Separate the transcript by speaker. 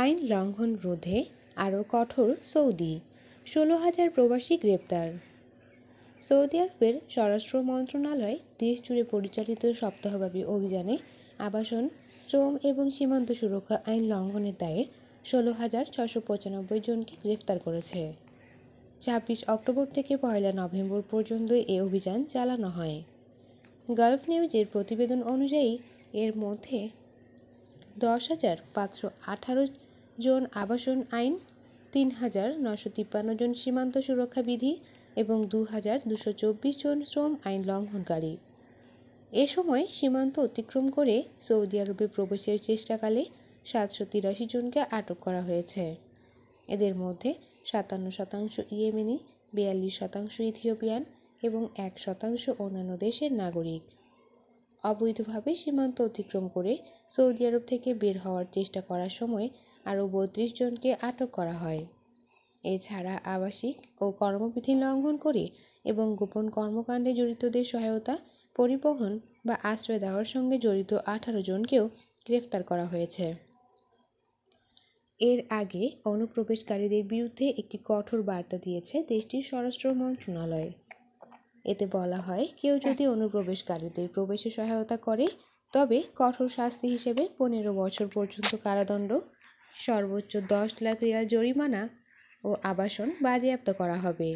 Speaker 1: আইন লঙ্ঘন রোধে আরও কঠোর সৌদি ষোলো হাজার প্রবাসী গ্রেপ্তার সৌদি আরবের স্বরাষ্ট্র মন্ত্রণালয় দেশজুড়ে পরিচালিত সপ্তাহব্যাপী অভিযানে আবাসন শ্রম এবং সীমান্ত সুরক্ষা আইন লঙ্ঘনের দায়ে ষোলো হাজার ছশো পঁচানব্বই জনকে গ্রেফতার করেছে ছাব্বিশ অক্টোবর থেকে পয়লা নভেম্বর পর্যন্ত এ অভিযান চালানো হয় গালফ নিউজের প্রতিবেদন অনুযায়ী এর মধ্যে দশ হাজার পাঁচশো আঠারো জন আবাসন আইন তিন হাজার নশো তিপ্পান্ন জন সীমান্ত সুরক্ষা বিধি এবং দু হাজার দুশো চব্বিশ জন শ্রম আইন লঙ্ঘনকারী এ সময় সীমান্ত অতিক্রম করে সৌদি আরবে প্রবেশের চেষ্টাকালে সাতশো তিরাশি জনকে আটক করা হয়েছে এদের মধ্যে সাতান্ন শতাংশ ইয়েমেনি বিয়াল্লিশ শতাংশ ইথিওপিয়ান এবং এক শতাংশ অন্যান্য দেশের নাগরিক অবৈধভাবে সীমান্ত অতিক্রম করে সৌদি আরব থেকে বের হওয়ার চেষ্টা করার সময় আরও বত্রিশ জনকে আটক করা হয় এছাড়া আবাসিক ও কর্মবিধি লঙ্ঘন করে এবং গোপন কর্মকাণ্ডে জড়িতদের সহায়তা পরিবহন বা আশ্রয় দেওয়ার সঙ্গে জড়িত আঠারো জনকেও গ্রেফতার করা হয়েছে এর আগে অনুপ্রবেশকারীদের বিরুদ্ধে একটি কঠোর বার্তা দিয়েছে দেশটির স্বরাষ্ট্র মন্ত্রণালয় এতে বলা হয় কেউ যদি অনুপ্রবেশকারীদের প্রবেশে সহায়তা করে তবে কঠোর শাস্তি হিসেবে পনেরো বছর পর্যন্ত কারাদণ্ড সর্বোচ্চ দশ লাখ রিয়াল জরিমানা ও আবাসন বাজেয়াপ্ত করা হবে